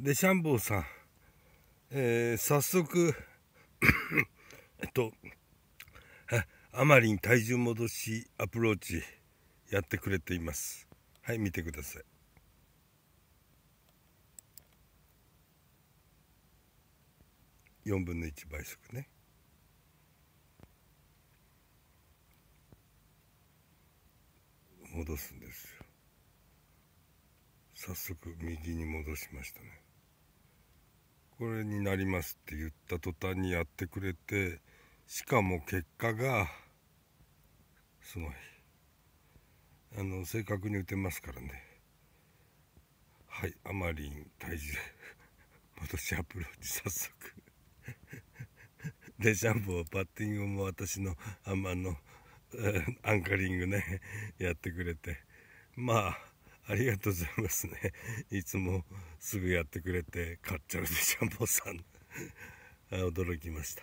でシャンボーさん、えー、早速 えっとあまりに体重戻しアプローチやってくれていますはい見てください4分の1倍速ね戻すんですよ早速右に戻しましたねこれになりますって言った途端にやってくれてしかも結果がすごいあの正確に打てますからねはいあまりに大事で私アプローチ早速でシ ャンプーパッティングも私のあまの アンカリングねやってくれてまあありがとうございますね。いつもすぐやってくれて、買っちゃうで、シャンボさん。驚きました。